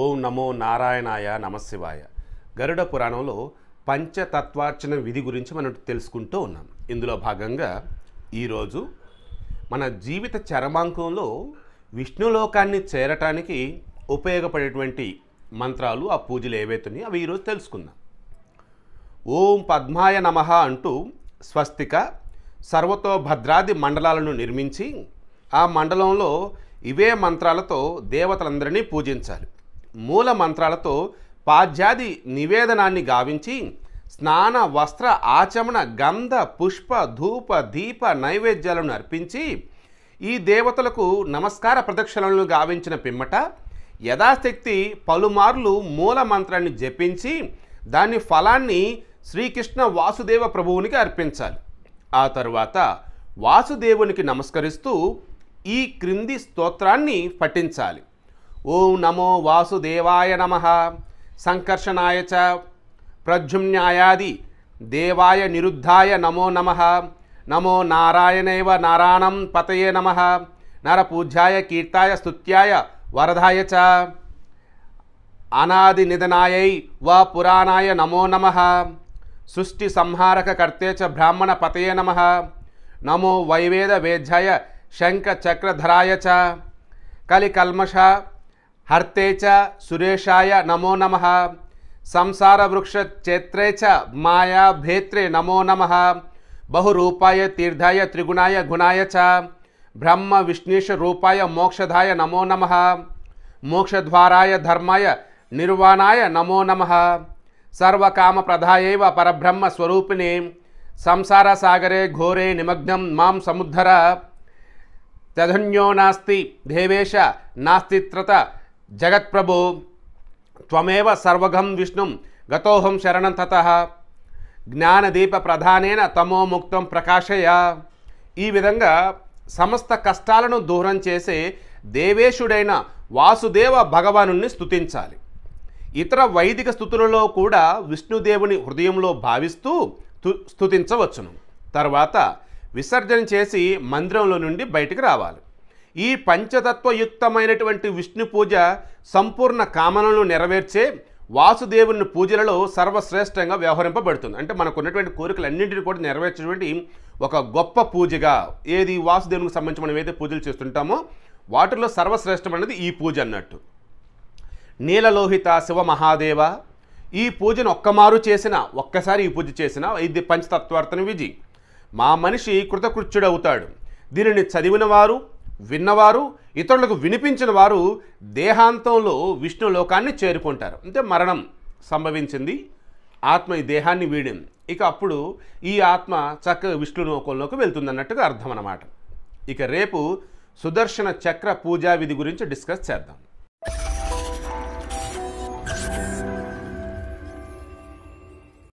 ఓం నమో నారాయణాయ నమశివాయ గరుడ పురాణంలో పంచతత్వార్చన విధి గురించి మనం తెలుసుకుంటూ ఉన్నాం ఇందులో భాగంగా ఈరోజు మన జీవిత చరమాంకంలో విష్ణులోకాన్ని చేరటానికి ఉపయోగపడేటువంటి మంత్రాలు ఆ పూజలు ఏవైతున్నాయి అవి ఈరోజు తెలుసుకుందాం ఓం పద్మాయ నమ అంటూ స్వస్తిక సర్వతో భద్రాది మండలాలను నిర్మించి ఆ మండలంలో ఇవే మంత్రాలతో దేవతలందరినీ పూజించాలి మూల మంత్రాలతో పాద్యాది నివేదనాన్ని గావించి స్నాన వస్త్ర ఆచమన గంధ పుష్ప ధూప దీప నైవేద్యాలను అర్పించి ఈ దేవతలకు నమస్కార ప్రదక్షిణలను గావించిన పిమ్మట యథాశక్తి పలుమార్లు మూల మంత్రాన్ని జపించి దాని ఫలాన్ని శ్రీకృష్ణ వాసుదేవ ప్రభువునికి అర్పించాలి ఆ తరువాత వాసుదేవునికి నమస్కరిస్తూ ఈ క్రింది స్తోత్రాన్ని పఠించాలి ఓం నమో వాసుదేవాయ నమ సంకర్షణాయ చ ప్రజుమ్న్యాయాది దేవాయ నిరుద్ధాయ నమో నమ నమో నారాయణైవ నారాయణం పతయే నమ నరపూజ్యాయ కీర్తాయ స్తుత్యాయ వరదాయ చ అనాది నిధనాయై వా పురాణాయ నమో నమ సృష్టి సంహారక కర్తే చ బ్రాహ్మణ పతయే నమ నమో వైవేద వేద్యాయ శంఖ చక్రధరాయ చ కలికల్మష हर्ते नमो नम संसार वृक्ष संसारवृक्षक्षेत्रे च भेत्रे नमो नम बहुरूपाय तीर्थाय त्रिगुणा गुणाय च ब्रह्म विष्णुषरूपाय मोक्षधाय नमो नमः मोक्षद्वाराय धर्माय निर्वाणाय नमो नमः स्वरूपिणे संसार सागरे घोरे निमग्न मां समुद्धर तधन्यो नास्ति देवेश नास्ति त्रत జగత్ప్రభు త్వమేవ సర్వగం విష్ణుం గతోహం శరణం తత జ్ఞానదీప ప్రధానేన తమోముక్తం ప్రకాశయ ఈ విధంగా సమస్త కష్టాలను దూరం చేసే దేవేశుడైన వాసుదేవ భగవాను స్థుతించాలి ఇతర వైదిక స్థుతులలో కూడా విష్ణుదేవుని హృదయంలో భావిస్తూ స్థుతించవచ్చును తర్వాత విసర్జన చేసి మందిరంలో నుండి బయటికి రావాలి ఈ పంచతత్వయుక్తమైనటువంటి విష్ణు పూజ సంపూర్ణ కామనలను నెరవేర్చే వాసుదేవుని పూజలలో సర్వశ్రేష్టంగా వ్యవహరింపబడుతుంది అంటే మనకు ఉన్నటువంటి కోరికలన్నింటినీ కూడా నెరవేర్చేటువంటి ఒక గొప్ప పూజగా ఏది వాసుదేవునికి సంబంధించి మనం ఏదైతే పూజలు చేస్తుంటామో వాటిలో సర్వశ్రేష్టమైనది ఈ పూజ అన్నట్టు నీలలోహిత శివ మహాదేవ ఈ పూజను ఒక్కమారు చేసిన ఒక్కసారి ఈ పూజ చేసిన ఇది పంచతత్వార్థన విజి మా మనిషి కృతకృత్యుడవుతాడు దీనిని చదివిన వారు విన్నవారు ఇతరులకు వినిపించిన వారు దేహాంతంలో విష్ణు లోకాన్ని చేరుకుంటారు అంటే మరణం సంభవించింది ఆత్మ ఈ దేహాన్ని వీడింది ఇక అప్పుడు ఈ ఆత్మ చక్కగా విష్ణు లోకంలోకి అన్నట్టుగా అర్థం అన్నమాట ఇక రేపు సుదర్శన చక్ర పూజా విధి గురించి డిస్కస్ చేద్దాం